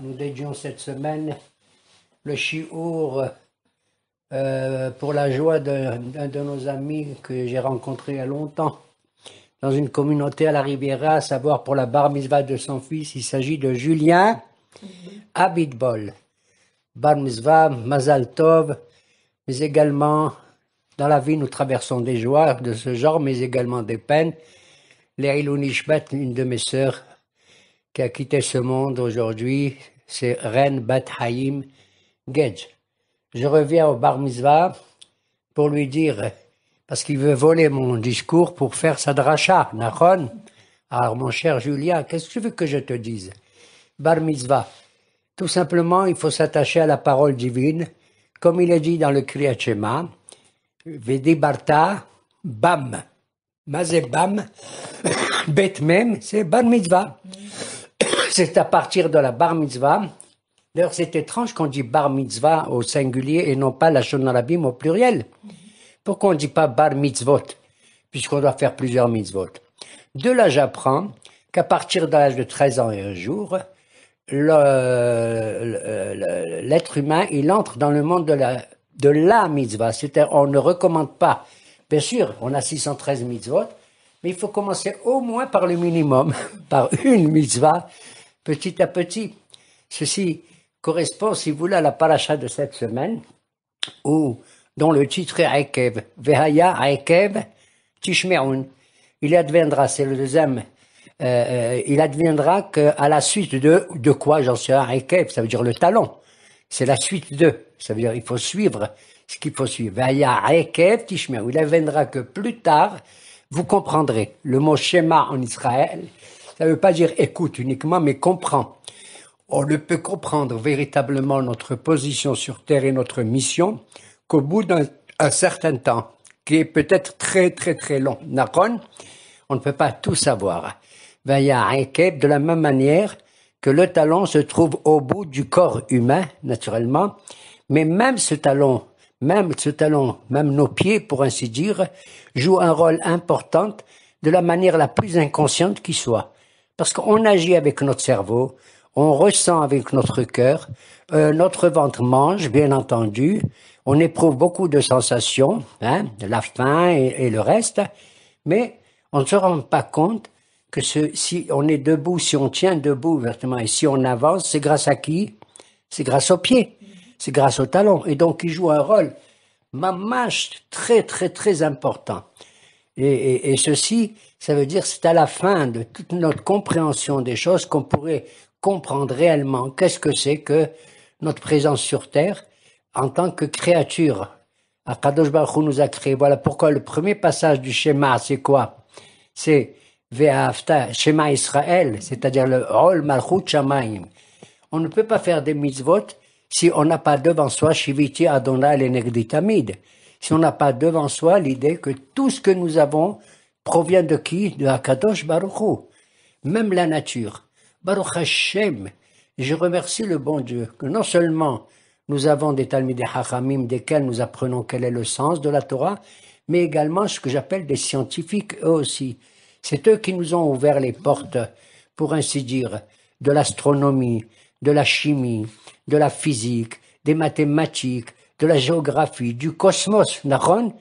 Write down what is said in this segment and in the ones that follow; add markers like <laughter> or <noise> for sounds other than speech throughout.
nous dédions cette semaine le chiour euh, pour la joie d'un de, nos amis que j'ai rencontré il y a longtemps dans une communauté à la Riviera, à savoir pour la bar mitzvah de son fils. Il s'agit de Julien Abidbol, bar mitzvah, Mazal Tov, mais également dans la vie nous traversons des joies de ce genre, mais également des peines. Léilou Nishbet, une de mes sœurs, qui a quitté ce monde aujourd'hui, c'est Ren Bat Hayim Gedge. Je reviens au Bar Mitzvah pour lui dire, parce qu'il veut voler mon discours pour faire sa dracha, Alors, mon cher Julien, qu'est-ce que tu veux que je te dise Bar Mitzvah. Tout simplement, il faut s'attacher à la parole divine, comme il est dit dans le Kriyat Shema, Barta, Bam. Mazé Bam, <coughs> Bet Mem, c'est Bar Mitzvah c'est à partir de la bar mitzvah. D'ailleurs, c'est étrange qu'on dit bar mitzvah au singulier et non pas la shonarabim au pluriel. Pourquoi on ne dit pas bar mitzvot Puisqu'on doit faire plusieurs mitzvot. De là, j'apprends qu'à partir de l'âge de 13 ans et un jour, l'être humain, il entre dans le monde de la, de la mitzvah. C'est-à-dire, on ne recommande pas. Bien sûr, on a 613 mitzvot, mais il faut commencer au moins par le minimum, <laughs> par une mitzvah petit à petit. Ceci correspond, si vous voulez, à la paracha de cette semaine, ou dont le titre est Aekev, Vehaya Aekev Tishmeroun. Il adviendra, c'est le deuxième, euh, euh, il adviendra qu'à la suite de, de quoi j'en suis un ça veut dire le talon. C'est la suite de, ça veut dire il faut suivre ce qu'il faut suivre. Vehaya Aekev Tishmeroun. Il adviendra que plus tard, vous comprendrez. Le mot schéma en Israël, ça ne veut pas dire écoute uniquement, mais comprends. On ne peut comprendre véritablement notre position sur Terre et notre mission qu'au bout d'un certain temps, qui est peut-être très très très long. Nakon, on ne peut pas tout savoir. Vaya de la même manière que le talon se trouve au bout du corps humain, naturellement, mais même ce talon, même ce talon, même nos pieds, pour ainsi dire, jouent un rôle important de la manière la plus inconsciente qui soit. Parce qu'on agit avec notre cerveau, on ressent avec notre cœur, euh, notre ventre mange, bien entendu, on éprouve beaucoup de sensations, hein, de la faim et, le reste, mais on ne se rend pas compte que si on est debout, si on tient debout et si on avance, c'est grâce à qui C'est grâce aux pieds, c'est grâce aux talons, et donc il joue un rôle ma marche très très très important. et, ceci ça veut dire c'est à la fin de toute notre compréhension des choses qu'on pourrait comprendre réellement qu'est-ce que c'est que notre présence sur Terre en tant que créature. Akadosh Baruch nous a créé. Voilà pourquoi le premier passage du schéma, c'est quoi C'est Ve'afta, schéma Israël, c'est-à-dire le Ol Malchut Shamayim. On ne peut pas faire des mitzvot si on n'a pas devant soi Shiviti Adonai et Si on n'a pas devant soi l'idée que tout ce que nous avons, provient de qui De Akadosh Baruch Même la nature. Baruch Hashem. Je remercie le bon Dieu que non seulement nous avons des Talmud et Haramim desquels nous apprenons quel est le sens de la Torah, mais également ce que j'appelle des scientifiques eux aussi. C'est eux qui nous ont ouvert les portes, pour ainsi dire, de l'astronomie, de la chimie, de la physique, des mathématiques, de la géographie, du cosmos, Naron,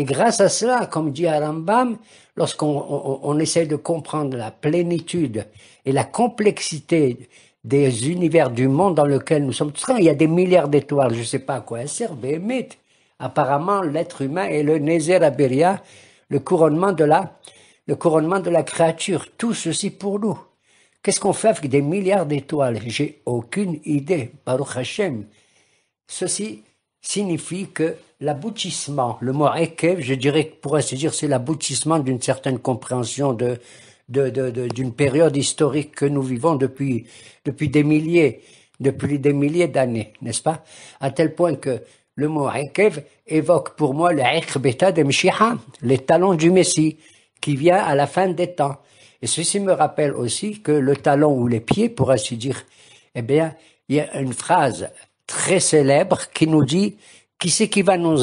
et grâce à cela, comme dit Arambam, lorsqu'on essaie de comprendre la plénitude et la complexité des univers du monde dans lequel nous sommes, il y a des milliards d'étoiles, je ne sais pas à quoi elles servent, mais apparemment l'être humain est le Nézer Aberia, le couronnement de la, le couronnement de la créature, tout ceci pour nous. Qu'est-ce qu'on fait avec des milliards d'étoiles J'ai aucune idée, Baruch Hashem. Ceci, signifie que l'aboutissement, le mot ekev, je dirais, pour ainsi dire, c'est l'aboutissement d'une certaine compréhension de d'une de, de, d'une période historique que nous vivons depuis depuis des milliers depuis des milliers d'années, n'est-ce pas À tel point que le mot ekev évoque pour moi le Iqbeta de Mishiha, les talons du Messie, qui vient à la fin des temps. Et ceci me rappelle aussi que le talon ou les pieds, pour ainsi dire, eh bien, il y a une phrase très célèbre qui nous dit qui c'est qui va nous,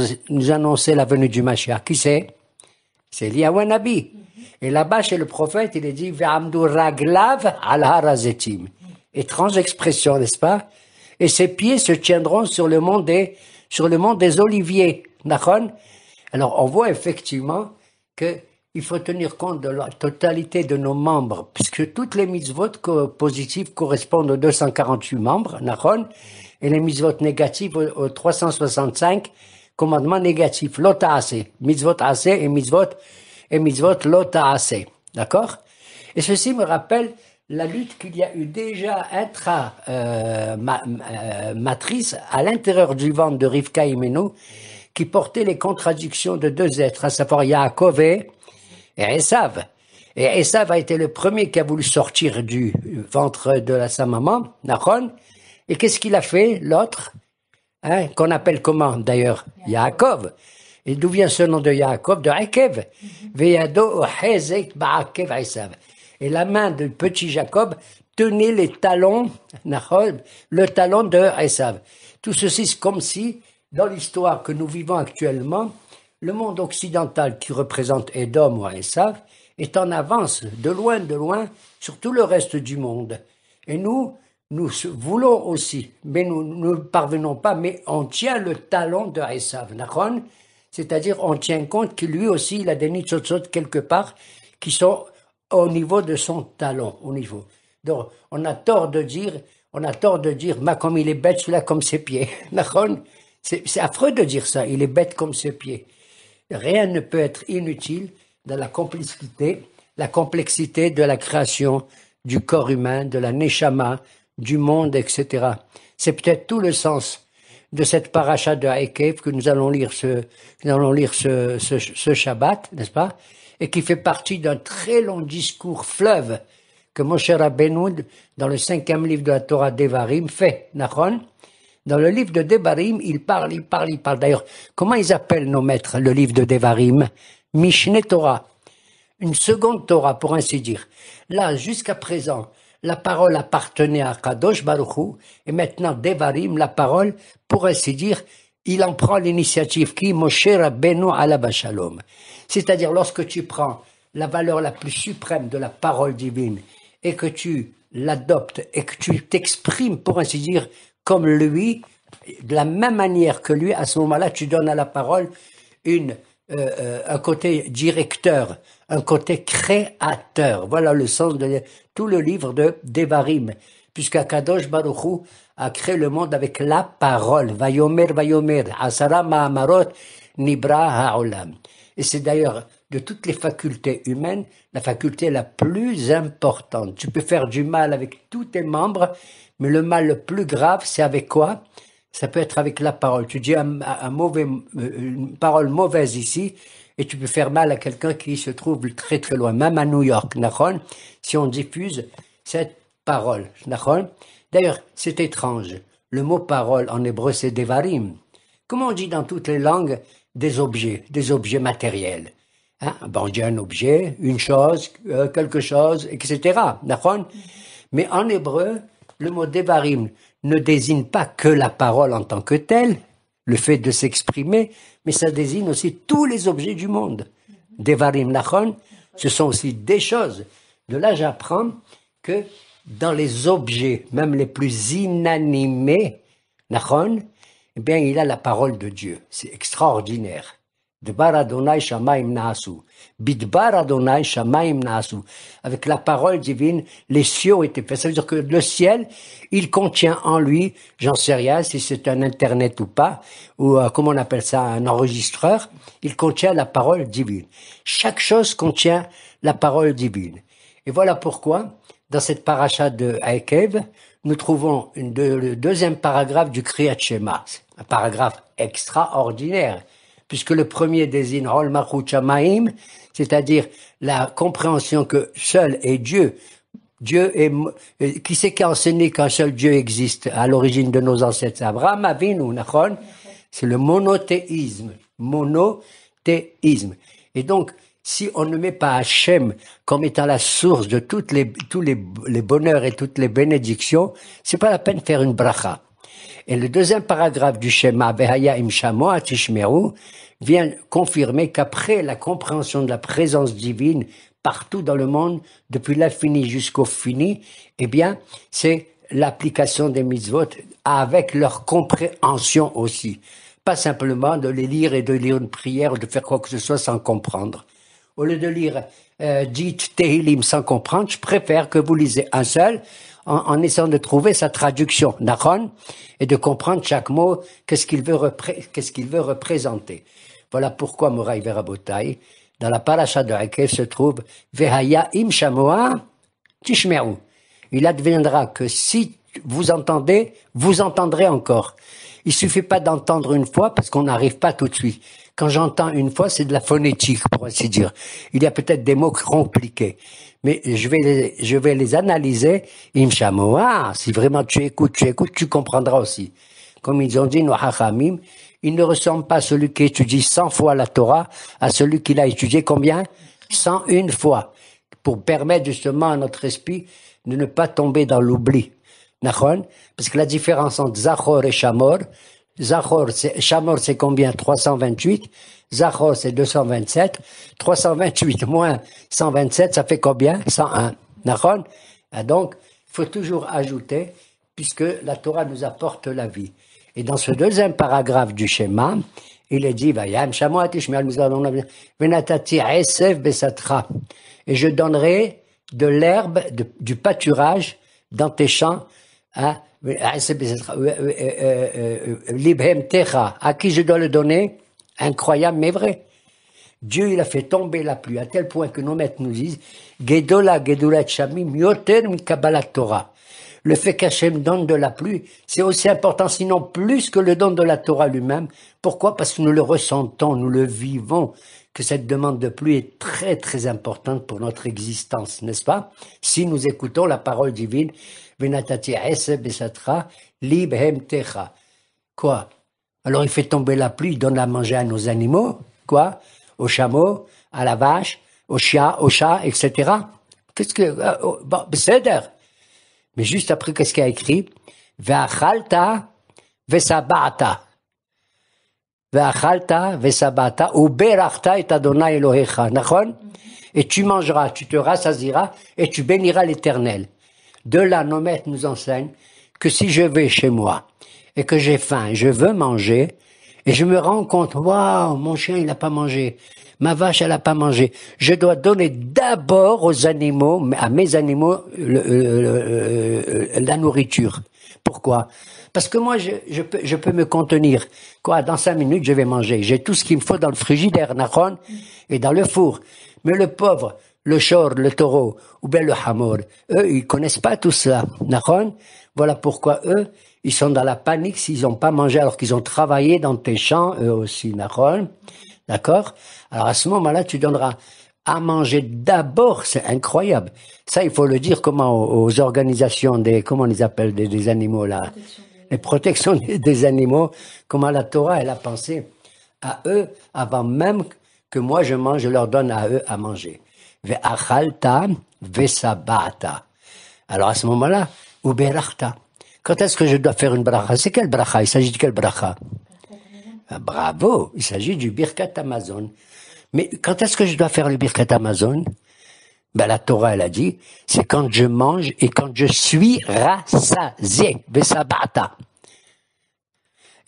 annoncer la venue du Mashiach Qui c'est C'est l'Iawanabi. Mhm. Et là-bas, chez le prophète, il est dit raglav al harazetim. Étrange expression, n'est-ce pas Et ses pieds se tiendront sur le monde des, sur le des oliviers. Alors, on voit effectivement que il faut tenir compte de la totalité de nos membres, puisque toutes les mises-votes positives correspondent aux 248 membres, et les mises-votes négatives aux, 365 commandements négatifs, lota assez, mitzvot assez et mitzvot, et mitzvot lota assez. D'accord? Et ceci me rappelle la lutte qu'il y a eu déjà intra-matrice euh, euh, à l'intérieur du ventre de Rivka qui portait les contradictions de deux êtres, à savoir Yaakov et et Esav. Et Esav a été le premier qui a voulu sortir du ventre de la, sa maman, Nachon. Et qu'est-ce qu'il a fait, l'autre hein, Qu'on appelle comment d'ailleurs Yaakov. Et d'où vient ce nom de Yaakov De Akev. Mhm. Et la main du petit Jacob tenait les talons, le talon de Esav. Tout ceci, c'est comme si, dans l'histoire que nous vivons actuellement, le monde occidental qui représente Edom ou Esav est en avance de loin de loin sur tout le reste du monde. Et nous, nous voulons aussi, mais nous ne parvenons pas, mais on tient le talon de Esav, c'est-à-dire on tient compte que lui aussi, il a des quelque part qui sont au niveau de son talon, au niveau. Donc, on a tort de dire, on a tort de dire, ma comme il est bête, celui-là comme ses pieds. <laughs> C'est affreux de dire ça, il est bête comme ses pieds rien ne peut être inutile dans la complexité, la complexité de la création du corps humain, de la neshama, du monde, etc. C'est peut-être tout le sens de cette paracha de Haïkev que nous allons lire ce, nous allons lire ce, ce, ce Shabbat, n'est-ce pas Et qui fait partie d'un très long discours fleuve que cher Rabbeinu, dans le cinquième livre de la Torah d'Evarim, fait, Nakhon dans le livre de Devarim, il parle, il parle, il parle. D'ailleurs, comment ils appellent nos maîtres le livre de Devarim Mishneh Torah. Une seconde Torah, pour ainsi dire. Là, jusqu'à présent, la parole appartenait à Kadosh Baruchou, et maintenant Devarim, la parole, pour ainsi dire, il en prend l'initiative qui Moshe Rabbeinu Alaba Shalom. C'est-à-dire lorsque tu prends la valeur la plus suprême de la parole divine et que tu l'adoptes et que tu t'exprimes, pour ainsi dire, comme lui, de la même manière que lui, à ce moment-là, tu donnes à la parole une, euh, euh, un côté directeur, un côté créateur. Voilà le sens de tout le livre de Devarim, puisqu'Akadosh Baruchou a créé le monde avec la parole. Vayomer, vayomer, asara ma'amarot, nibra ha'olam. Et c'est d'ailleurs de toutes les facultés humaines, la faculté la plus importante. Tu peux faire du mal avec tous tes membres, mais le mal le plus grave, c'est avec quoi Ça peut être avec la parole. Tu dis un, mauvais, euh, une parole mauvaise ici, et tu peux faire mal à quelqu'un qui se trouve très très loin, même à New York. Si on diffuse cette parole, D'ailleurs, c'est étrange. Le mot parole en hébreu, c'est devarim. Comment on dit dans toutes les langues des objets, des objets matériels Hein, j'ai un objet, une chose, euh, quelque chose, etc. Mais en hébreu, le mot dévarim ne désigne pas que la parole en tant que telle, le fait de s'exprimer, mais ça désigne aussi tous les objets du monde. Devarim nachon, ce sont aussi des choses. De là, j'apprends que dans les objets, même les plus inanimés, nachon, eh bien, il a la parole de Dieu. C'est extraordinaire. Dbar Adonai Shamaim Bidbar Adonai Shamaim Avec la parole divine, les cieux étaient faits. Ça veut dire que le ciel, il contient en lui, j'en sais rien si c'est un internet ou pas, ou euh, comment on appelle ça, un enregistreur, il contient la parole divine. Chaque chose contient la parole divine. Et voilà pourquoi, dans cette paracha de Aikev, nous trouvons une, le deuxième paragraphe du Kriyat Shema. Un paragraphe extraordinaire puisque le premier désigne Ma'im, c'est-à-dire la compréhension que seul est Dieu. Dieu est, qui c'est qui a enseigné qu'un seul Dieu existe à l'origine de nos ancêtres? Abraham Avinu, Nachon. C'est le monothéisme. Monothéisme. Et donc, si on ne met pas Hachem comme étant la source de toutes les, tous les, les bonheurs et toutes les bénédictions, c'est pas la peine de faire une bracha. Et le deuxième paragraphe du schéma, Behaya Shamo Atishmeru vient confirmer qu'après la compréhension de la présence divine partout dans le monde, depuis l'infini jusqu'au fini, eh bien, c'est l'application des mitzvot avec leur compréhension aussi. Pas simplement de les lire et de lire une prière ou de faire quoi que ce soit sans comprendre. Au lieu de lire, euh, dites sans comprendre, je préfère que vous lisez un seul en, essayant de trouver sa traduction, Nahon, et de comprendre chaque mot, qu'est-ce qu'il veut, veut, représenter. Voilà pourquoi Moraï Verabotai, dans la paracha de laquelle se trouve Vehaya im shamoa tishmeru. Il adviendra que si vous entendez, vous entendrez encore. Il suffit pas d'entendre une fois parce qu'on n'arrive pas tout de suite. Quand j'entends une fois, c'est de la phonétique, pour ainsi dire. Il y a peut-être des mots compliqués mais je vais les, je vais les analyser. Ah, si vraiment tu écoutes, tu écoutes, tu comprendras aussi. Comme ils ont dit, nos il ne ressemble pas à celui qui étudie 100 fois la Torah à celui qui l'a étudié combien 101 fois. Pour permettre justement à notre esprit de ne pas tomber dans l'oubli. Parce que la différence entre Zachor et Shamor, Zachor, Shamor c'est combien 328 Zachos c'est 227. 328 <laughs> moins 127, ça fait combien 101. D'accord ah, Donc, il faut toujours ajouter, puisque la Torah nous apporte la vie. Et dans ce deuxième paragraphe du schéma, il est dit, et je donnerai de l'herbe, du pâturage dans tes champs, à qui je dois le donner Incroyable, mais vrai. Dieu, il a fait tomber la pluie, à tel point que nos maîtres nous disent, Gedola, Gedola Torah. Le fait qu'Hachem donne de la pluie, c'est aussi important, sinon plus que le don de la Torah lui-même. Pourquoi? Parce que nous le ressentons, nous le vivons, que cette demande de pluie est très très importante pour notre existence, n'est-ce pas Si nous écoutons la parole divine, Venatati Libhem Techa. Quoi alors il fait tomber la pluie, il donne à manger à nos animaux, quoi, aux chameaux, à la vache, aux chiens, aux chats, etc. Qu'est-ce que euh, oh, Mais juste après, qu'est-ce qu'il a écrit Ve'achalta ve'sabata. Ve'achalta ve'sabata berachta et Adonai Elohecha. Et tu mangeras, tu te rassasiras et tu béniras l'Éternel. De là, maîtres nous enseigne que si je vais chez moi et que j'ai faim, je veux manger, et je me rends compte, waouh, mon chien, il n'a pas mangé. Ma vache, elle n'a pas mangé. Je dois donner d'abord aux animaux, à mes animaux, le, euh, la nourriture. Pourquoi Parce que moi, je, je, peux, me contenir. Quoi Dans cinq minutes, je vais manger. J'ai tout ce qu'il me faut dans le frigidaire, nakhon, et dans le four. Mais le pauvre, le chor, le taureau, ou bien le hamor, eux, ils connaissent pas tout cela, nakhon. Voilà pourquoi eux, ils sont dans la panique s'ils n'ont pas mangé alors qu'ils ont travaillé dans tes champs, eux aussi, d'accord Alors à ce moment-là, tu donneras à manger d'abord, c'est incroyable. Ça, il faut le dire comment aux organisations des, comment on les appelle, des, animaux là, les protections <laughs> des, animaux, comment la Torah, elle a pensé à eux avant même que moi je mange, je leur donne à eux à manger. Ve'achalta, ve'sabata. Alors à ce moment-là, ou Quand est-ce que je dois faire une bracha C'est quelle bracha Il s'agit de quelle bracha ah, Bravo, il s'agit du birkat Amazon. Mais quand est-ce que je dois faire le birkat Amazon ben, La Torah, elle a dit, c'est quand je mange et quand je suis rassasié,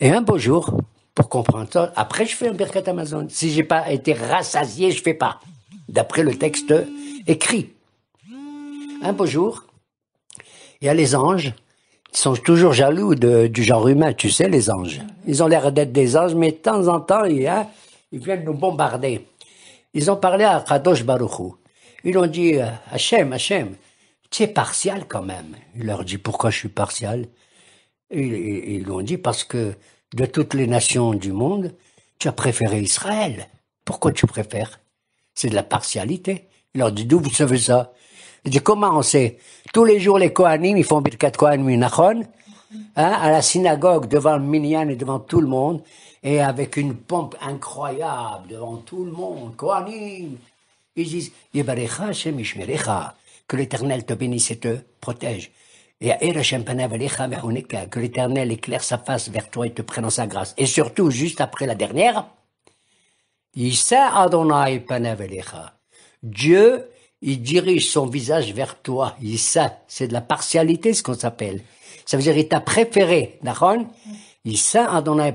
Et un beau jour, pour comprendre ça, après je fais un birkat Amazon. Si j'ai pas été rassasié, je ne fais pas. D'après le texte écrit. Un beau jour, il y a les anges, ils sont toujours jaloux du genre humain, tu sais, les anges. Ils ont l'air d'être des anges, mais de temps en temps, ils, a, hein, ils viennent nous bombarder. Ils ont parlé à Kadosh Baruchou. Ils ont dit, euh, Hachem, Hachem, tu es partial quand même. Il leur dit, pourquoi je suis partial Ils, ils l'ont dit, parce que de toutes les nations du monde, tu as préféré Israël. Pourquoi tu préfères C'est de la partialité. Il leur dit, d'où vous savez ça dit comment on Tous les jours, les Kohanim, ils font Birkat Kohanim hein, à la synagogue, devant le Minyan et devant tout le monde, et avec une pompe incroyable devant tout le monde. Kohanim Ils disent que l'Éternel te bénisse et te protège. Et que l'Éternel éclaire sa face vers toi et te prenne en sa grâce. Et surtout, juste après la dernière, Dieu il dirige son visage vers toi. Il sait, c'est de la partialité, ce qu'on s'appelle. Ça veut dire, il t'a préféré, d'accord Il Adonai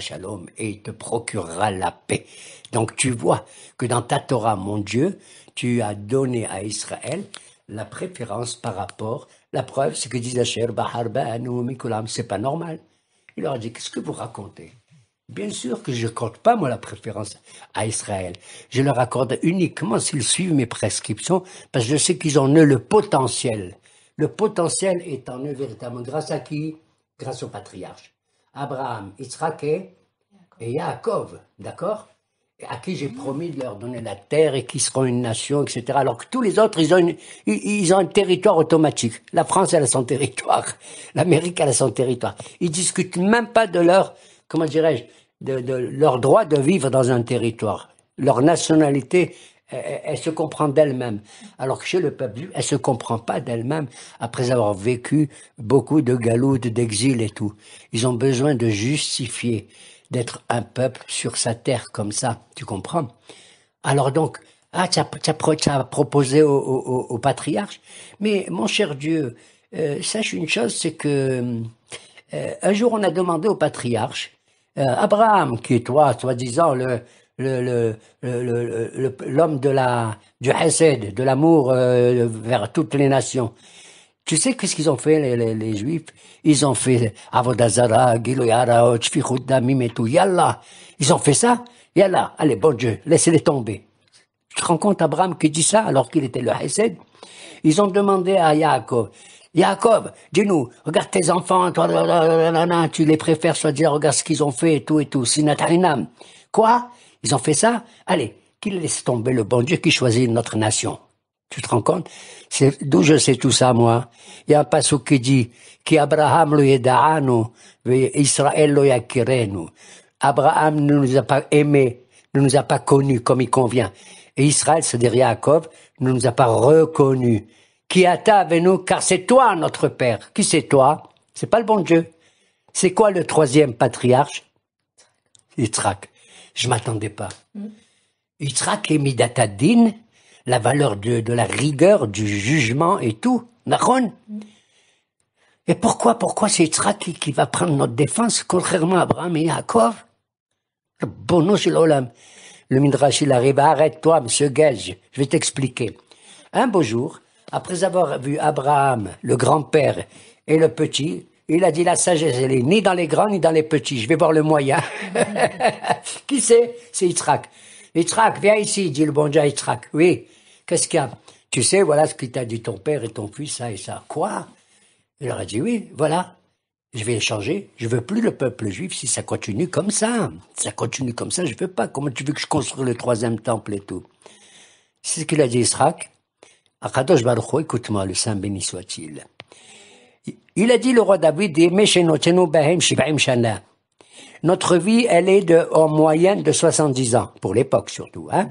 shalom, et il te procurera la paix. Donc tu vois que dans ta Torah, mon Dieu, tu as donné à Israël la préférence par rapport. La preuve, c'est que disent Asher, Bahar, ou Mikulam, c'est pas normal. Il leur a dit, qu'est-ce que vous racontez Bien sûr que je ne compte pas, moi, la préférence à Israël. Je leur accorde uniquement s'ils suivent mes prescriptions, parce que je sais qu'ils en eux le potentiel. Le potentiel est en eux véritablement. Grâce à qui Grâce au patriarche. Abraham, Israël et Yaakov, d'accord à qui j'ai promis de leur donner la terre et qui seront une nation, etc. Alors que tous les autres, ils ont, ils ont un territoire automatique. La France, elle a son territoire. <laughs> L'Amérique, elle a son territoire. Ils discutent même pas de leur comment dirais-je, de, leur droit de vivre dans un territoire. Leur nationalité, elle, se comprend d'elle-même. Alors que chez le peuple elle se comprend pas d'elle-même après avoir vécu beaucoup de galoutes, d'exil et tout. Ils ont besoin de justifier d'être un peuple sur sa terre comme ça, tu comprends Alors donc, ah, tu as, proposé au, patriarche, mais mon cher Dieu, euh, sache une chose, c'est que euh, un jour on a demandé au patriarche euh, Abraham, qui est toi, soi-disant, le, l'homme le, le, de la du hesed, de l'amour euh, vers toutes les nations. Tu sais qu'est-ce qu'ils ont fait les, juifs Ils ont fait avodazara, et tout. Yallah, ils ont fait ça. Yallah, allez bon Dieu, laissez-les tomber. Tu te rends compte Abraham qui dit ça alors qu'il était le hesed Ils ont demandé à Yaakov Jacob, dis-nous, regarde tes enfants, toi, tu les préfères, soit dire regarde ce qu'ils ont fait et tout et tout. Sinatarinam. Quoi? Ils ont fait ça? Allez, qu'ils laissent tomber le bon Dieu qui choisit notre nation. Tu te rends compte? C'est, d'où je sais tout ça, moi? Il y a un passage qui dit, qui Abraham lo Israël lo yakirenu. Abraham ne nous a pas aimés, ne nous a pas connus comme il convient. Et Israël, c'est-à-dire Jacob, ne nous a pas reconnus qui ata nous, car c'est toi notre Père. Qui c'est toi C'est pas le bon Dieu. C'est quoi le troisième patriarche Yitzhak. Je m'attendais pas. Mm. Yitzhak et Midatadine, la valeur de, de, la rigueur, du jugement et tout. Naron mm. Et pourquoi, pourquoi c'est Yitzhak qui, va prendre notre défense, contrairement à Abraham et Yaakov Bono l'Olam. Le Midrash, il arrive, arrête-toi, monsieur Gelge, je vais t'expliquer. Un beau jour, après avoir vu Abraham, le grand-père et le petit, il a dit la sagesse, elle est ni dans les grands ni dans les petits. Je vais voir le moyen. <laughs> Qui c'est C'est Yitzhak. Yitzhak, viens ici, dit le bon Dieu Oui, qu'est-ce qu'il y a Tu sais, voilà ce qu'il t'a dit ton père et ton fils, ça et ça. Quoi Il leur a dit oui, voilà. Je vais changer. Je veux plus le peuple juif si ça continue comme ça. ça continue comme ça, je veux pas. Comment tu veux que je construise le troisième temple et tout C'est ce qu'il a dit Yitzhak. Akadosh Baruch écoute-moi, le Saint béni soit-il. Il a dit le roi David, notre vie, elle est de, en moyenne de 70 ans, pour l'époque surtout. Hein?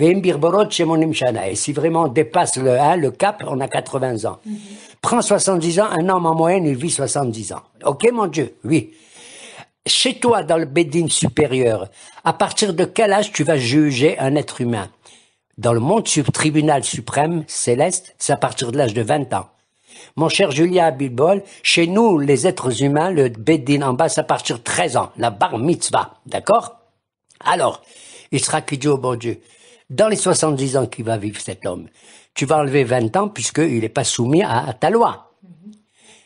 Et si vraiment on dépasse le, hein, le cap, on a 80 ans. Mhm. Prends 70 ans, un homme en moyenne, il vit 70 ans. Ok, mon Dieu, oui. Chez toi, dans le bédine supérieur, à partir de quel âge tu vas juger un être humain dans le monde sub tribunal suprême céleste, c'est à partir de l'âge de 20 ans. Mon cher Julia Bilbol, chez nous, les êtres humains, le Bédin en bas, c'est à partir de 13 ans, la bar mitzvah, d'accord Alors, il sera qui dit au oh bon Dieu, dans les 70 ans qu'il va vivre cet homme, tu vas enlever 20 ans puisqu'il n'est pas soumis à, ta loi.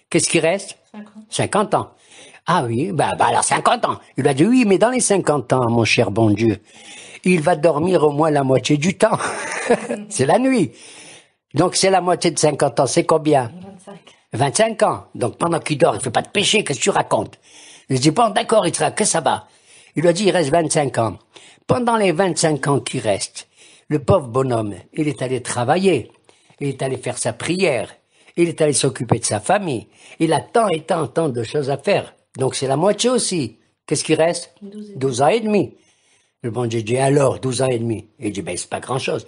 Qu'est-ce qui reste 50. ans. Ah oui, bah, bah alors 50 ans. Il a dit oui, mais dans les 50 ans, mon cher bon Dieu, il va dormir au moins la moitié du temps. <laughs> c'est la nuit. Donc c'est la moitié de 50 ans, c'est combien 25. 25 ans. Donc pendant qu'il dort, il ne fait pas de péché, qu'est-ce que tu racontes Je dis, bon, d'accord, il sera, que ça va Il lui a dit, il reste 25 ans. Pendant les 25 ans qui restent, le pauvre bonhomme, il est allé travailler, il est allé faire sa prière, il est allé s'occuper de sa famille, il a tant et tant, tant de choses à faire. Donc c'est la moitié aussi. Qu'est-ce qui reste 12, 12 ans et demi. Le bon Dieu dit, alors, 12 ans et demi. Il dit, ben, c'est pas grand chose.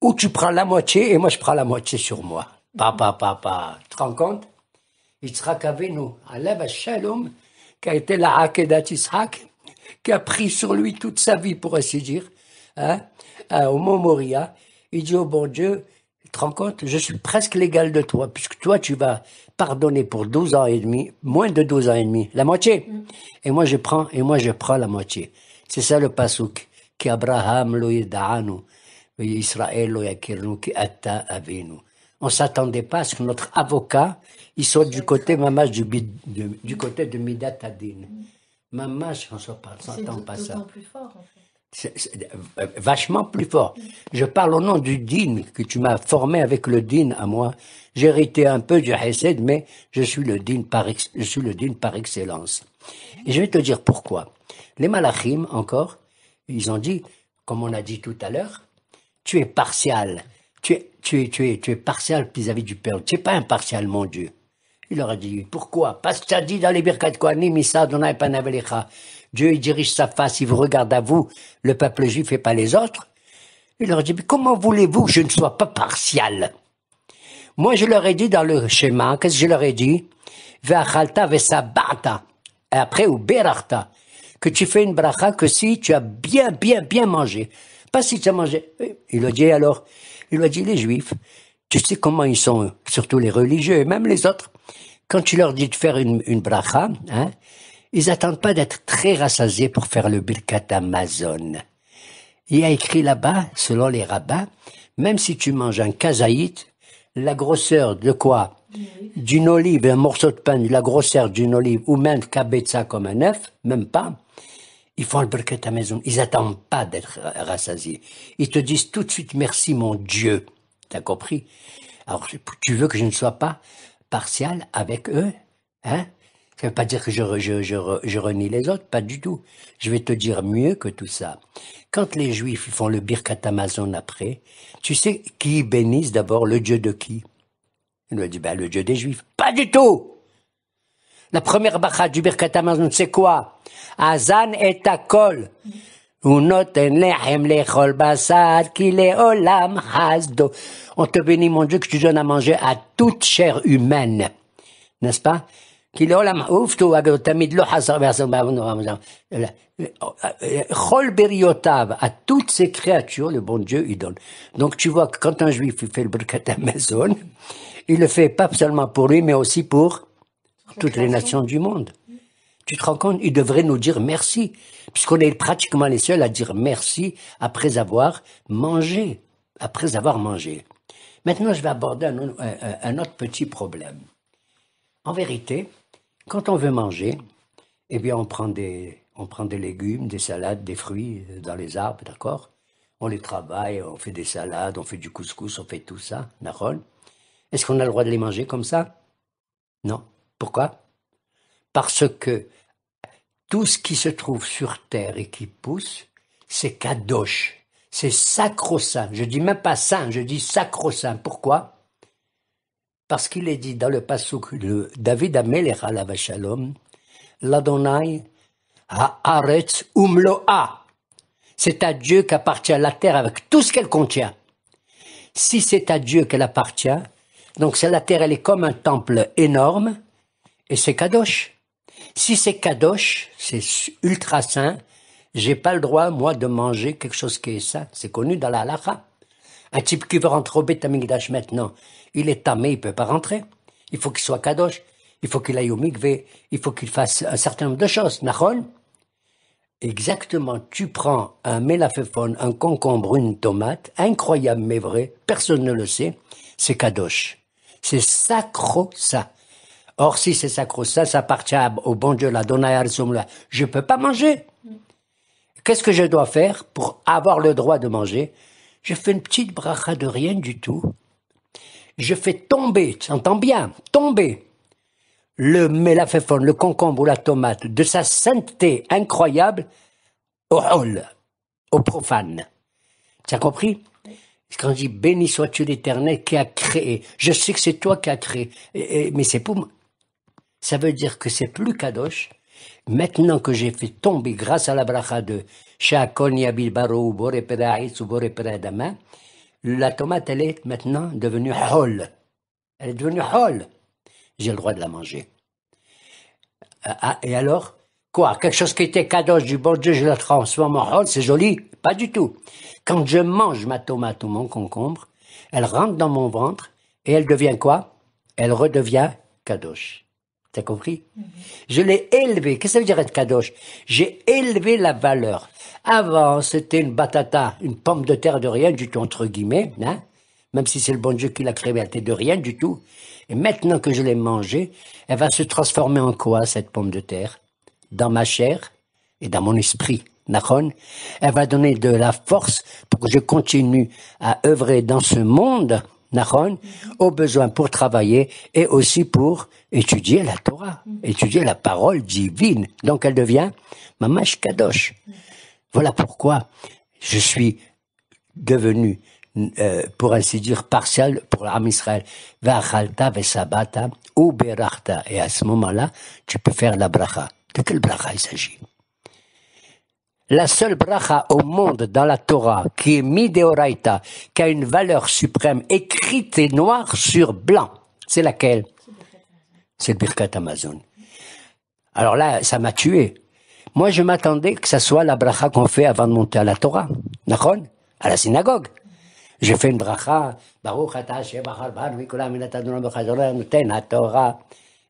Ou tu prends la moitié et moi je prends la moitié sur moi. Papa, papa, tu te rends compte? sera Avinu, Alev Shalom, qui a été la Hakedat Hak qui a pris sur lui toute sa vie, pour ainsi dire, hein, euh, au Mont Moria. Il dit au oh bon Dieu, tu te rends compte, je suis presque l'égal de toi, puisque toi, tu vas pardonner pour 12 ans et demi, moins de 12 ans et demi, la moitié. Mm. Et moi, je prends, et moi, je prends la moitié. C'est ça le pasouk, qui Abraham lo et Israël lo yakirnu, qui atta avinu. On s'attendait pas à ce que notre avocat, il soit du côté du, du, côté de Midat Adin. Mamash, on s'attend pas C'est ça. plus fort, en fait. Euh, vachement plus fort. Je parle au nom du din que tu m'as formé avec le din à moi. J'ai hérité un peu du Hesed, mais je suis le din par, je suis le par excellence. Et je vais te dire pourquoi. Les malachim, encore, ils ont dit, comme on a dit tout à l'heure, tu es partial. Tu es, tu es, tu es, tu es partial vis-à-vis du Père. Tu n'es pas impartial, mon Dieu. Il leur a dit, pourquoi Parce que tu as dit dans les Birkat Kohanim, Dieu il dirige sa face, il vous regarde à vous, le peuple juif et pas les autres. Il leur a dit, mais comment voulez-vous que je ne sois pas partial Moi, je leur ai dit dans le schéma, qu'est-ce que je leur ai dit Et après, ou que tu fais une bracha que si tu as bien, bien, bien mangé. Pas si tu as mangé. Il a dit alors, il a dit les juifs, tu sais comment ils sont, surtout les religieux et même les autres. Quand tu leur dis de faire une, une bracha, hein, ils attendent pas d'être très rassasiés pour faire le birkat Amazon. Il a écrit là-bas, selon les rabbins, même si tu manges un kazaït, la grosseur de quoi D'une olive, un morceau de pain, la grosseur d'une olive, ou même kabetza comme un œuf, même pas, ils font le briquet à maison. Ils attendent pas d'être rassasiés. Ils te disent tout de suite merci mon Dieu. T'as compris? Alors, tu veux que je ne sois pas partial avec eux? Hein? Ça veut pas dire que je, je, je, je, renie les autres, pas du tout. Je vais te dire mieux que tout ça. Quand les Juifs font le Birkat Amazon après, tu sais qui bénissent d'abord le Dieu de qui? Il me dit, ben, le Dieu des Juifs. Pas du tout! La première bacha du Birkat Amazon, c'est quoi Azan et Takol. On te bénit, mon Dieu, que tu donnes à manger à toute chair humaine. N'est-ce pas? à toutes ces créatures, le bon Dieu, il donne. Donc, tu vois que quand un juif, fait le Birkat HaMazon, il le fait pas seulement pour lui, mais aussi pour toutes les nations du monde. Tu te rends compte, ils devraient nous dire merci, puisqu'on est pratiquement les seuls à dire merci après avoir mangé, après avoir mangé. Maintenant, je vais aborder un, autre petit problème. En vérité, quand on veut manger, eh bien, on prend des, on prend des légumes, des salades, des fruits euh, dans les arbres, d'accord On les travaille, on fait des salades, on fait du couscous, on fait tout ça, narol. Est-ce qu'on a le droit de les manger comme ça Non. Pourquoi Parce que tout ce qui se trouve sur terre et qui pousse, c'est kadosh, c'est sacro-saint. Je dis même pas saint, je dis sacro-saint. Pourquoi Parce qu'il est dit dans le passouk de David a mêlé shalom, l'Adonai haaretz umloa. C'est à Dieu qu'appartient la terre avec tout ce qu'elle contient. Si c'est à Dieu qu'elle appartient, donc la terre elle est comme un temple énorme et c'est kadosh. Si c'est kadosh, c'est ultra saint, j'ai pas le droit, moi, de manger quelque chose qui est ça. C'est connu dans la halakha. Un type qui veut rentrer au Betamigdash maintenant, il est tamé, il peut pas rentrer. Il faut qu'il soit kadosh. Il faut qu'il aille au mikvé. Il faut qu'il fasse un certain nombre de choses. Exactement. Tu prends un mélaphéphone un concombre, une tomate. Incroyable, mais vrai. Personne ne le sait. C'est kadosh. C'est sacro ça. Or, si c'est sacro ça appartient au bon Dieu, la donna Je peux pas manger. Qu'est-ce que je dois faire pour avoir le droit de manger Je fais une petite bracha de rien du tout. Je fais tomber, tu entends bien, tomber le mélaféphone, le concombre ou la tomate, de sa sainteté incroyable, au hol, au profane. Tu as compris Quand on dit béni sois-tu l'éternel qui a créé, je sais que c'est toi qui as créé, mais c'est pour ça veut dire que c'est plus kadosh. Maintenant que j'ai fait tomber grâce à la bracha de Shakonia Bilbaro ou la tomate, elle est maintenant devenue hol. Elle est devenue hol. J'ai le droit de la manger. Ah, ah, et alors Quoi Quelque chose qui était kadosh du bon Dieu, je la transforme en hol, c'est joli Pas du tout. Quand je mange ma tomate ou mon concombre, elle rentre dans mon ventre et elle devient quoi Elle redevient kadosh. T'as compris Je l'ai élevé. Qu'est-ce que ça veut dire être kadosh J'ai élevé la valeur. Avant, c'était une batata, une pomme de terre de rien du tout, entre guillemets, hein même si c'est le bon Dieu qui l'a créée, elle était de rien du tout. Et maintenant que je l'ai mangée, elle va se transformer en quoi, cette pomme de terre Dans ma chair et dans mon esprit. Elle va donner de la force pour que je continue à œuvrer dans ce monde Nahon, au besoin pour travailler et aussi pour étudier la Torah, mm. étudier la parole divine. Donc elle devient Mamash Kadosh. Voilà pourquoi je suis devenu, euh, pour ainsi dire, partiel pour l'âme Israël. Et à ce moment-là, tu peux faire la bracha. De quelle bracha il s'agit la seule bracha au monde dans la Torah qui est mideoraita, qui a une valeur suprême écrite et noire sur blanc, c'est laquelle C'est le Birkat Amazon. Alors là, ça m'a tué. Moi, je m'attendais que ça soit la bracha qu'on fait avant de monter à la Torah, d'accord À la synagogue. J'ai fait une bracha, Baruch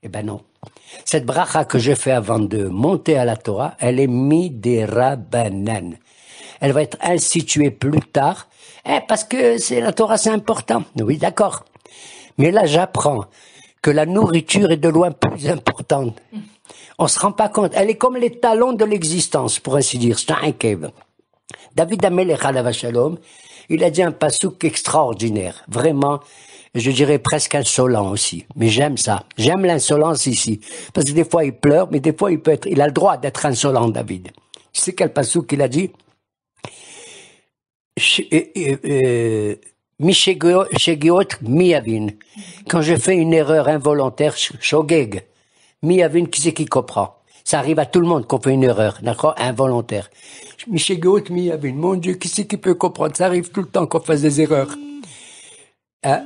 Eh ben non. Cette bracha que je fais avant de monter à la Torah, elle est midera banan. Elle va être instituée plus tard, hein, parce que c'est la Torah, c'est important. Oui, d'accord. Mais là, j'apprends que la nourriture est de loin plus importante. On se rend pas compte. Elle est comme les talons de l'existence, pour ainsi dire. David David Shalom, il a dit un pasuk extraordinaire. Vraiment, je dirais presque insolent aussi. Mais j'aime ça. J'aime l'insolence ici. Parce que des fois, il pleure, mais des fois, il peut être, il a le droit d'être insolent, David. c'est sais quel passou qu'il a dit? Quand je fais une erreur involontaire, shogeg. Miyavin, qui c'est qui comprend? Ça arrive à tout le monde qu'on fait une erreur, d'accord Involontaire. Michegot, mon Dieu, qui c'est qui peut comprendre Ça arrive tout le temps qu'on fasse des erreurs. Hein?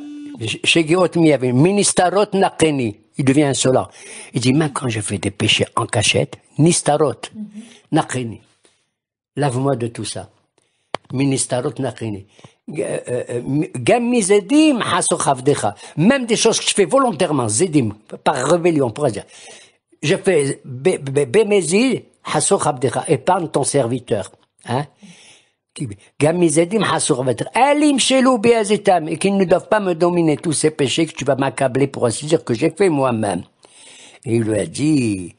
Chez Géotmi, il y avait Ministarot Nakeni. Il devient seul. Il dit, même quand je fais des péchés en cachette, Nistarot Nakeni. Lave-moi de tout ça. Ministarot Nakeni. Euh, euh, euh, même des choses que je fais volontairement, Zedim, par rébellion, on dire. Je fais Bémézil, Hasso Épargne ton serviteur. Hein? Alim et qu'ils ne doivent pas me dominer tous ces péchés que tu vas m'accabler pour ainsi dire que j'ai fait moi-même. Et il lui a dit,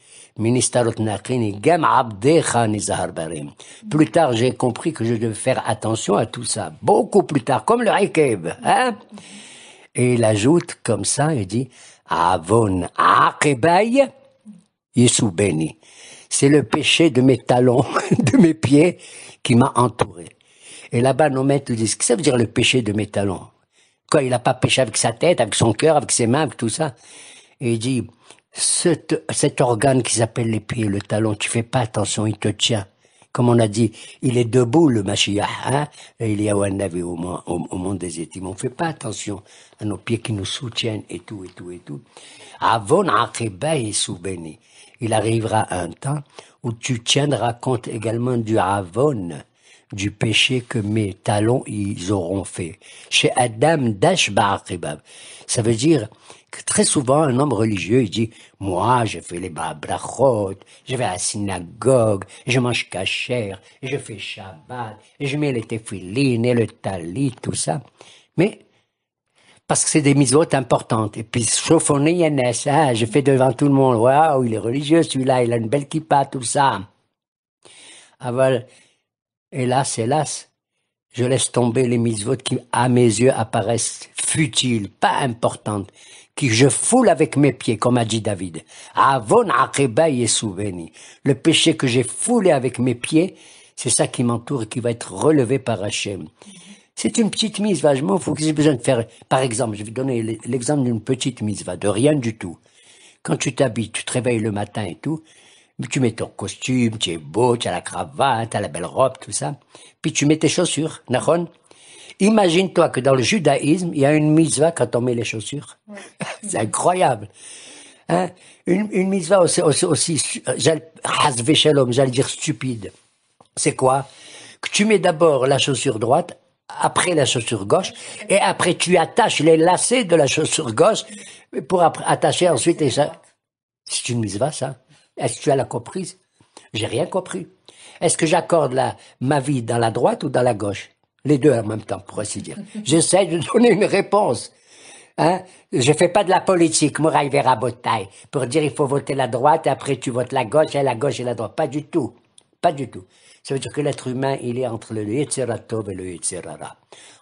plus tard, j'ai compris que je devais faire attention à tout ça. Beaucoup plus tard, comme le Rekeb. Hein et il ajoute comme ça, il dit, Avon yisou yisubeni C'est le péché de mes talons, <laughs> de mes pieds, qui m'a entouré. Et là-bas, nos maîtres nous disent, que ça veut dire le péché de mes talons Quand il n'a pas péché avec sa tête, avec son cœur, avec ses mains, avec tout ça. Et il dit, cet, organe qui s'appelle les pieds, le talon, tu fais pas attention, il te tient. Comme on a dit, il est debout le Mashiach, hein, il y a au, au, au monde des étimes. On fait pas attention à nos pieds qui nous soutiennent et tout, et tout, et tout. Avon et béni il arrivera un temps où tu tiendras compte également du avon, du péché que mes talons ils auront fait. Chez Adam d'Ashbar Ça veut dire que très souvent un homme religieux dit moi je fais les babrachot, je vais à synagogue, je mange cachère, je fais Shabbat, je mets les tefillin et le talit tout ça. Mais parce que c'est des mises-votes importantes. Et puis, chauffonner hein, je fais devant tout le monde, waouh, il est religieux celui-là, il a une belle kippa, tout ça. Ah, Hélas, hélas, je laisse tomber les mises-votes qui, à mes yeux, apparaissent futiles, pas importantes, qui je foule avec mes pieds, comme a dit David. Avon souveni. Le péché que j'ai foulé avec mes pieds, c'est ça qui m'entoure et qui va être relevé par Hachem. C'est une petite mise, vachement, faut que j'ai besoin de faire, par exemple, je vais donner l'exemple d'une petite mise, de rien du tout. Quand tu t'habilles, tu te réveilles le matin et tout, tu mets ton costume, tu es beau, tu as la cravate, tu as la belle robe, tout ça. Puis tu mets tes chaussures, Nahon. Imagine-toi que dans le judaïsme, il y a une mitzvah quand on met les chaussures. <laughs> C'est incroyable. Hein? Une, une mitzvah aussi, aussi, aussi j'allais dire stupide. C'est quoi? Que tu mets d'abord la chaussure droite après la chaussure gauche, et après tu attaches les lacets de la chaussure gauche pour attacher ensuite les... C'est une mise va ça Est-ce que tu as la comprise J'ai rien compris. Est-ce que j'accorde la... ma vie dans la droite ou dans la gauche Les deux en même temps, pour ainsi dire. <laughs> J'essaie de donner une réponse. Hein Je fais pas de la politique, Moray Vera Bottaille, pour dire il faut voter la droite, et après tu votes la gauche, et la gauche et la droite. Pas du tout. Pas du tout. Ça veut dire que l'être humain, il est entre le Yetzeratov et le Yetzerara,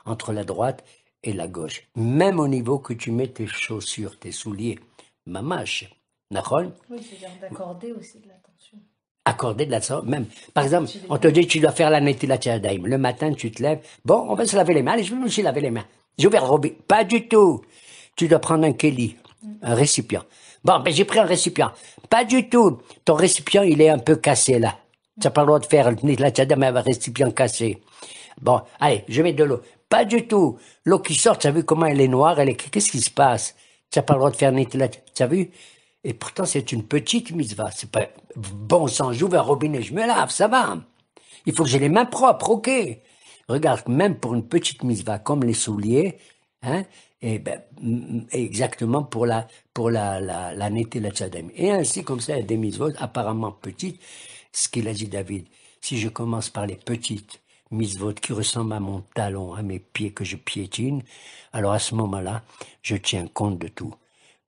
entre la droite et la gauche, même au niveau que tu mets tes chaussures, tes souliers, mamache, d'accord Oui, c'est-à-dire d'accorder aussi de l'attention. Accorder de l'attention, même. Par exemple, on te dit, tu dois faire la Netilat Le matin, tu te lèves, bon, on va se laver les mains, allez, je vais me laver les mains. J'ai ouvert le robinet. Pas du tout. Tu dois prendre un keli, mm. un récipient. Bon, ben j'ai pris un récipient. Pas du tout. Ton récipient, il est un peu cassé là. T'as pas le droit de faire la elle va un récipient cassé. Bon, allez, je mets de l'eau. Pas du tout. L'eau qui sort, t'as vu comment elle est noire, elle est, qu'est-ce qui se passe? T'as pas le droit de faire la t'as vu? Et pourtant, c'est une petite misva. C'est pas, bon sang, j'ouvre un robinet, je me lave, ça va. Il faut que j'ai les mains propres, ok. Regarde, même pour une petite misva, comme les souliers, hein, et ben, exactement pour la, pour la, la, la, Et ainsi, comme ça, il y a des mitzvahs apparemment petites ce qu'il a dit David. Si je commence par les petites mitzvot qui ressemblent à mon talon, à mes pieds que je piétine, alors à ce moment-là, je tiens compte de tout.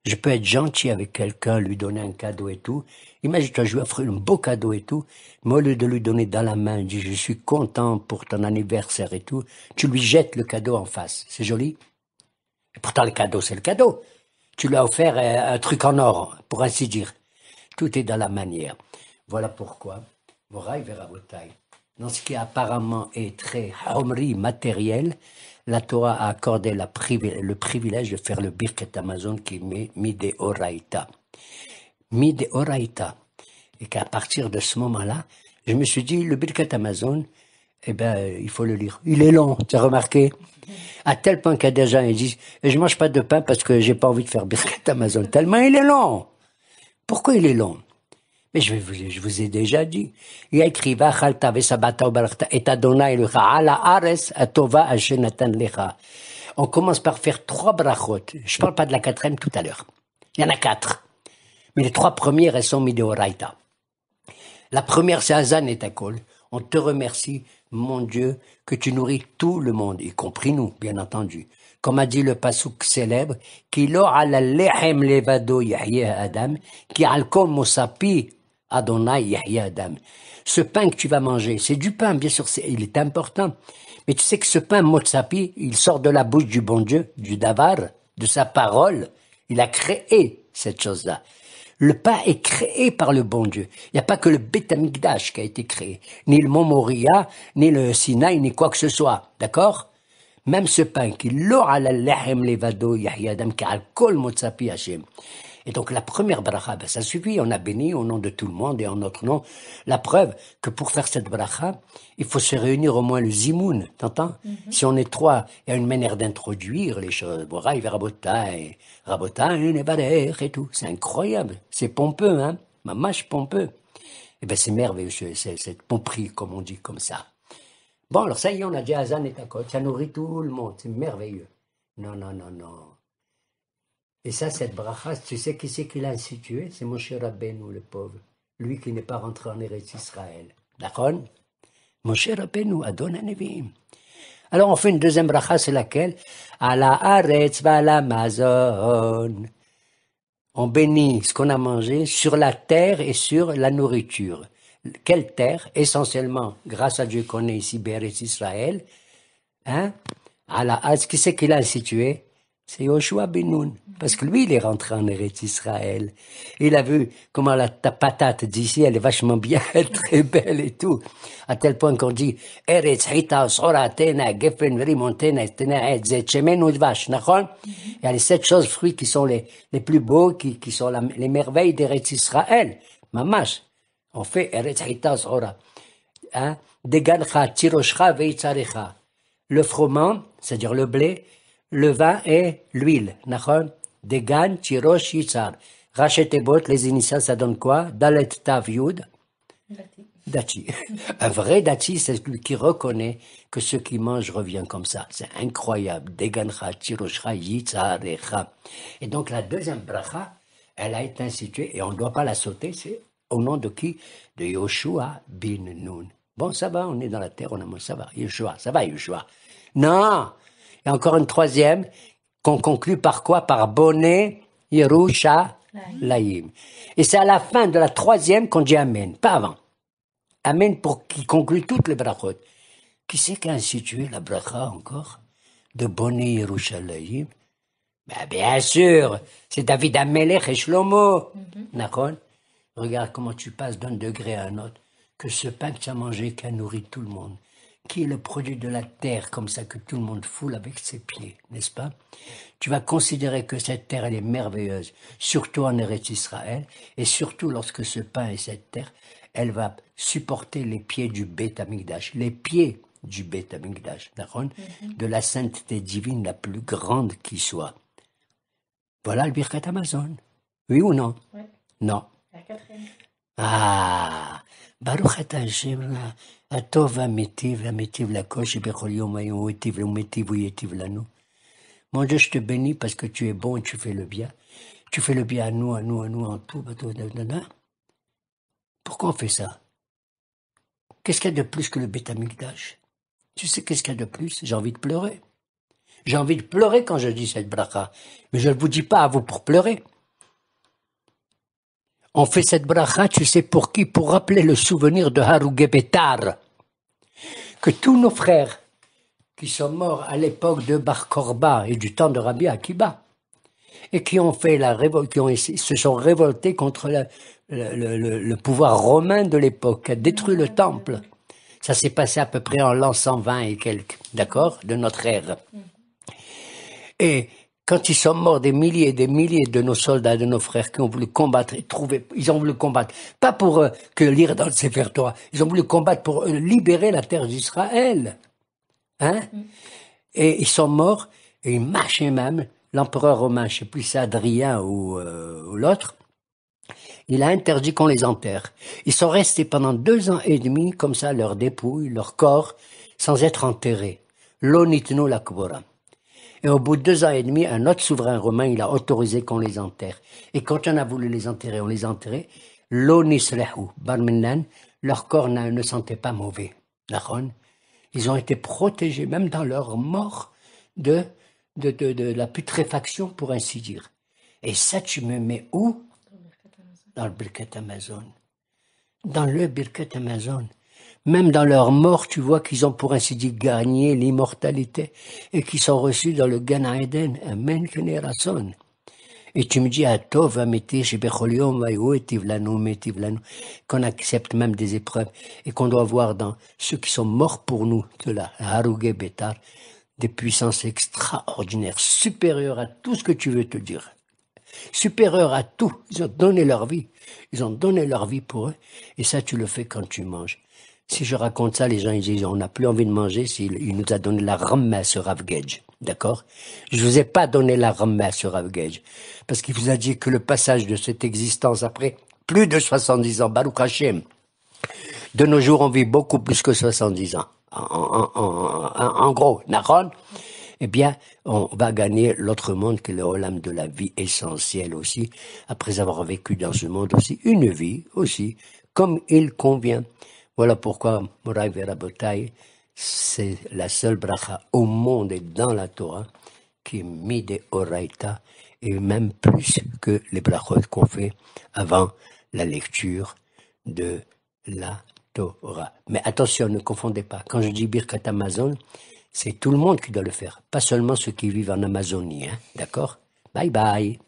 Je peux être gentil avec quelqu'un, lui donner un cadeau et tout. Imagine-toi, je lui offre un beau cadeau et tout. Mais au lieu de lui donner dans la main, dis je suis content pour ton anniversaire et tout, tu lui jettes le cadeau en face. C'est joli? Et pourtant, le cadeau, c'est le cadeau. Tu lui as offert euh, un truc en or, pour ainsi dire. Tout est dans la manière. Voilà pourquoi, Moraï dans ce qui apparemment est très homri matériel, la Torah a accordé le privilège de faire le birket Amazon qui met Mide Oraita. Mide Et qu'à partir de ce moment-là, je me suis dit, le birket Amazon, eh ben, il faut le lire. Il est long, tu as remarqué À tel point qu'il y a des gens qui disent, je mange pas de pain parce que j'ai pas envie de faire birket Amazon, tellement il est long. Pourquoi il est long je, vous, ai déjà dit. Il a écrit, ala On commence par faire trois brachot. Je parle pas de la quatrième tout à l'heure. Il y en a quatre. Mais les trois premières, elles sont midoraita. La première, c'est Hazan et Takol. On te remercie, mon Dieu, que tu nourris tout le monde, y compris nous, bien entendu. Comme a dit le pasouk célèbre, Kilo ala lehem levado Adam, ki alkol mosapi Adonai Yahya Adam. Ce pain que tu vas manger, c'est du pain, bien sûr, il est important. Mais tu sais que ce pain Motsapi, il sort de la bouche du bon Dieu, du Davar, de sa parole. Il a créé cette chose-là. Le pain est créé par le bon Dieu. Il n'y a pas que le Betamigdash qui a été créé, ni le Mont Moria, ni le Sinaï, ni quoi que ce soit. D'accord Même ce pain qui l'a lehem levado Yahya Adam, kol Motsapi Hashem. Et donc la première bracha, ben, ça suffit, on a béni au nom de tout le monde et en notre nom. La preuve que pour faire cette bracha, il faut se réunir au moins le zimoun, t'entends mhm. Si on est trois, il y a une manière d'introduire les choses. Boraï, rabotai, rabotai, et tout. C'est incroyable, c'est pompeux, hein Mamache pompeux. Eh ben c'est merveilleux, c'est pomperie, comme on dit, comme ça. Bon, alors ça y est, on a déjà azan et Takot, ça nourrit tout le monde, c'est merveilleux. Non, non, non, non. Et ça, cette bracha, tu sais qui c'est qu'il a institué, C'est mon cher Rabbeinu, le pauvre. Lui qui n'est pas rentré en Eretz Israël. D'accord cher Rabbeinu, Adon Anevim. Alors on fait une deuxième bracha, c'est laquelle À la Aretz On bénit ce qu'on a mangé sur la terre et sur la nourriture. Quelle terre Essentiellement, grâce à Dieu qu'on est ici, Béret Israël. Hein À la qui c'est qu'il a institué c'est Yoshua Benoun. Parce que lui, il est rentré en Eretz Israël. Il a vu comment la ta patate d'ici, elle est vachement bien, <laughs> elle est très belle et tout. À tel point qu'on dit, Eretz Hita, Sora, Tena, Geffen, Montena, Tena, et Udvash, Il y a les sept choses, fruits qui sont les, les plus beaux, qui, qui sont les merveilles d'Eretz Israël. Mamash. On fait Eretz Hita, Sora. Hein? Degancha, Tiroshcha, Veitzarecha. Le froment, c'est-à-dire le blé, le vin et l'huile. Degan, Tirosh, Yitzhar. les initiales, ça donne quoi Dalet Tav Dati. <laughs> Un vrai Dati, c'est celui qui reconnaît que ce qui mange revient comme ça. C'est incroyable. Yitzharecha. Et donc la deuxième bracha, elle a été instituée, et on ne doit pas la sauter, c'est au nom de qui De Yoshua bin Nun. Bon, ça va, on est dans la terre, on a ça va. Yoshua, ça va, Yoshua. Non et encore une troisième, qu'on conclut par quoi Par bonnet Yerusha Laïm. Et c'est à la fin de la troisième qu'on dit Amen, pas avant. Amen pour qui conclut toutes les brachot. Qui c'est qui a institué la bracha encore de Boné Yerusha Laïm ben, Bien sûr, c'est David Amelech et Shlomo. Mhm. Regarde comment tu passes d'un degré à un autre. Que ce pain que tu as mangé, qui a nourri tout le monde qui est le produit de la terre, comme ça que tout le monde foule avec ses pieds, n'est-ce pas Tu vas considérer que cette terre, elle est merveilleuse, surtout en Eretz Israël, et surtout lorsque ce pain et cette terre, elle va supporter les pieds du Beth Amikdash, les pieds du Beth Amikdash, mhm. de la sainteté divine la plus grande qui soit. Voilà le Birkat Amazon. Oui ou non Non. La quatrième. Ah Baruch הטוב והמיטיב לקושי בכל יום היום, הוא היטיב, מיטיב, Mon Dieu, je te bénis parce que tu es bon et tu fais le bien. Tu fais le bien à nous, à nous, à nous, en tout. Pourquoi on fait ça Qu'est-ce qu'il y a de plus que le bétamigdash Tu sais qu'est-ce qu'il y a de plus J'ai envie de pleurer. J'ai envie de pleurer quand je dis cette bracha. Mais je ne vous dis pas à vous pour pleurer. On fait cette bracha, tu sais pour qui Pour rappeler le souvenir de Haru Betar. Que tous nos frères qui sont morts à l'époque de Bar Korba et du temps de Rabbi Akiba, et qui ont fait la qui se sont révoltés contre le, pouvoir romain de l'époque, a détruit le temple. Ça s'est passé à peu près en l'an 120 et quelques, d'accord, de notre ère. Et quand ils sont morts des milliers et des milliers de nos soldats, de nos frères qui ont voulu combattre et trouver, ils ont voulu combattre, pas pour euh, que lire dans le Sefer ils ont voulu combattre pour euh, libérer la terre d'Israël. Hein mm. Et ils sont morts, et ils marchaient même, l'empereur romain, je sais plus si Adrien euh, ou, l'autre, il a interdit qu'on les enterre. Ils sont restés pendant deux ans et demi, comme ça, leurs dépouilles, leurs corps, sans être enterrés. L'onitno la et au bout de deux ans et demi, un autre souverain romain, il a autorisé qu'on les enterre. Et quand on a voulu les enterrer, on les enterrait. L'Onislehu, leur corps ne sentait pas mauvais. Ils ont été protégés, même dans leur mort, de, de, de, la putréfaction, pour ainsi dire. Et ça, tu me mets où Dans le Birket Amazon. Dans le Birket Amazon. Même dans leur mort, tu vois qu'ils ont pour ainsi dire gagné l'immortalité et qu'ils sont reçus dans le Gan Et tu me dis, à qu'on accepte même des épreuves et qu'on doit voir dans ceux qui sont morts pour nous de la Haruge Betar, des puissances extraordinaires, supérieures à tout ce que tu veux te dire Supérieures à tout. Ils ont donné leur vie. Ils ont donné leur vie pour eux. Et ça, tu le fais quand tu manges. Si je raconte ça, les gens ils disent on n'a plus envie de manger s'il il nous a donné la ramma sur gage D'accord Je vous ai pas donné la ramah sur gage Parce qu'il vous a dit que le passage de cette existence après plus de 70 ans, Baruch Hashem. De nos jours, on vit beaucoup plus que 70 ans. En, en, gros, Naron, eh bien, on va gagner l'autre monde que le holam de la vie essentielle aussi, après avoir vécu dans ce monde aussi, une vie aussi, comme il convient. Voilà pourquoi la Verabotay c'est la seule bracha au monde et dans la Torah qui est mis des et même plus que les brachot qu'on fait avant la lecture de la Torah. Mais attention, ne confondez pas. Quand je dis Birkat Amazon, c'est tout le monde qui doit le faire, pas seulement ceux qui vivent en Amazonie. Hein. D'accord Bye bye